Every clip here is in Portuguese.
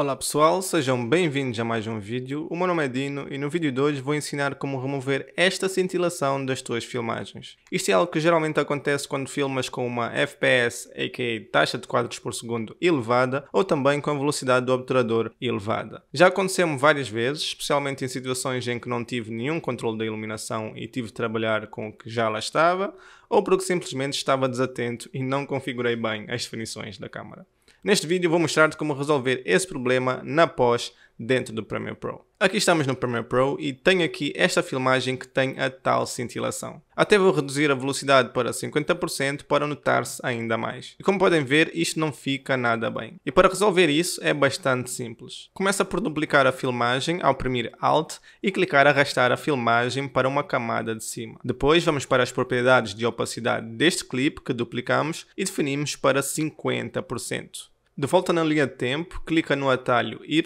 Olá pessoal, sejam bem-vindos a mais um vídeo. O meu nome é Dino e no vídeo de hoje vou ensinar como remover esta cintilação das tuas filmagens. Isto é algo que geralmente acontece quando filmas com uma FPS, aka taxa de quadros por segundo elevada, ou também com a velocidade do obturador elevada. Já aconteceu-me várias vezes, especialmente em situações em que não tive nenhum controle da iluminação e tive de trabalhar com o que já lá estava, ou porque simplesmente estava desatento e não configurei bem as definições da câmara. Neste vídeo vou mostrar-te como resolver esse problema problema na pós dentro do Premiere Pro. Aqui estamos no Premiere Pro e tenho aqui esta filmagem que tem a tal cintilação. Até vou reduzir a velocidade para 50% para notar-se ainda mais. E como podem ver, isto não fica nada bem. E para resolver isso é bastante simples. Começa por duplicar a filmagem ao oprimir Alt e clicar arrastar a filmagem para uma camada de cima. Depois vamos para as propriedades de opacidade deste clipe que duplicamos e definimos para 50% de volta na linha de tempo, clica no atalho Y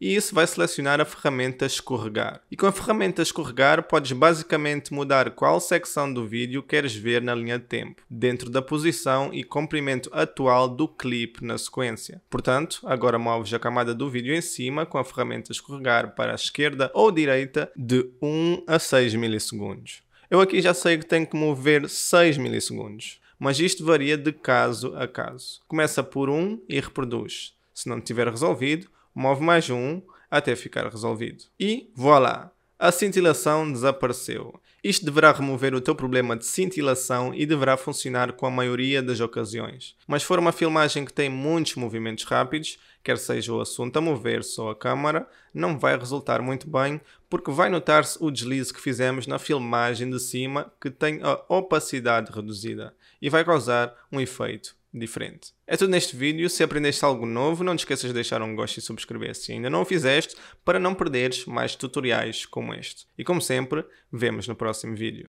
e isso vai selecionar a ferramenta escorregar. E com a ferramenta escorregar podes basicamente mudar qual secção do vídeo queres ver na linha de tempo, dentro da posição e comprimento atual do clipe na sequência. Portanto, agora moves a camada do vídeo em cima com a ferramenta escorregar para a esquerda ou direita de 1 a 6 milissegundos. Eu aqui já sei que tenho que mover 6 milissegundos mas isto varia de caso a caso. Começa por um e reproduz. Se não tiver resolvido, move mais um até ficar resolvido. E voilá! a cintilação desapareceu. Isto deverá remover o teu problema de cintilação e deverá funcionar com a maioria das ocasiões. Mas for uma filmagem que tem muitos movimentos rápidos, quer seja o assunto a mover-se ou a câmara, não vai resultar muito bem, porque vai notar-se o deslize que fizemos na filmagem de cima, que tem a opacidade reduzida, e vai causar um efeito diferente. É tudo neste vídeo. Se aprendeste algo novo, não te esqueças de deixar um gosto e subscrever se ainda não o fizeste para não perderes mais tutoriais como este. E como sempre, vemos no próximo vídeo.